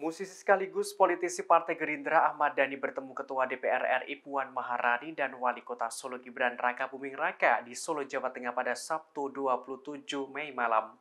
Musisi sekaligus politisi Partai Gerindra Ahmad Dhani bertemu Ketua DPR RI Puan Maharani dan Wali Kota Solo Gibran Raka Buming Raka di Solo, Jawa Tengah pada Sabtu 27 Mei malam.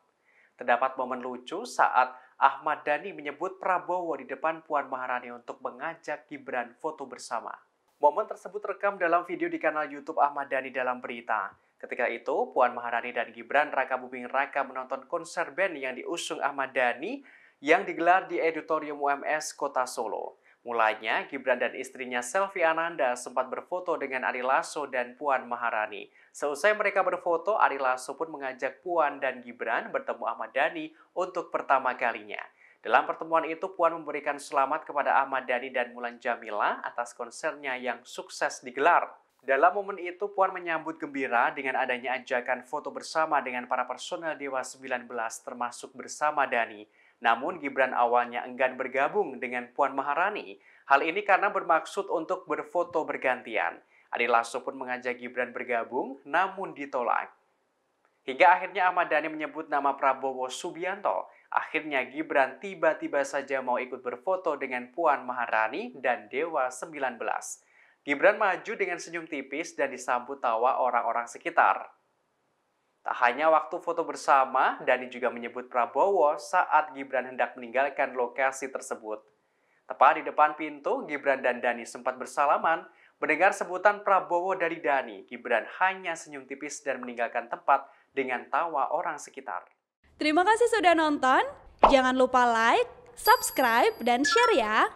Terdapat momen lucu saat Ahmad Dhani menyebut Prabowo di depan Puan Maharani untuk mengajak Gibran foto bersama. Momen tersebut rekam dalam video di kanal YouTube Ahmad Dhani dalam berita. Ketika itu, Puan Maharani dan Gibran Raka Buming Raka menonton konser band yang diusung Ahmad Dhani yang digelar di Auditorium UMS Kota Solo. Mulanya, Gibran dan istrinya Selvi Ananda sempat berfoto dengan Ari Lasso dan Puan Maharani. Seusai mereka berfoto, Ari Lasso pun mengajak Puan dan Gibran bertemu Ahmad Dhani untuk pertama kalinya. Dalam pertemuan itu, Puan memberikan selamat kepada Ahmad Dhani dan Mulan Jamila atas konsernya yang sukses digelar. Dalam momen itu, Puan menyambut gembira dengan adanya ajakan foto bersama dengan para personel Dewa 19 termasuk bersama Dani. Namun Gibran awalnya enggan bergabung dengan Puan Maharani. Hal ini karena bermaksud untuk berfoto bergantian. Adi Lasso pun mengajak Gibran bergabung, namun ditolak. Hingga akhirnya Ahmad Dhani menyebut nama Prabowo Subianto. Akhirnya Gibran tiba-tiba saja mau ikut berfoto dengan Puan Maharani dan Dewa 19. Gibran maju dengan senyum tipis dan disambut tawa orang-orang sekitar. Tak hanya waktu foto bersama, Dani juga menyebut Prabowo saat Gibran hendak meninggalkan lokasi tersebut. Tepat di depan pintu, Gibran dan Dani sempat bersalaman. Mendengar sebutan Prabowo dari Dani, Gibran hanya senyum tipis dan meninggalkan tempat dengan tawa orang sekitar. Terima kasih sudah nonton. Jangan lupa like, subscribe, dan share ya.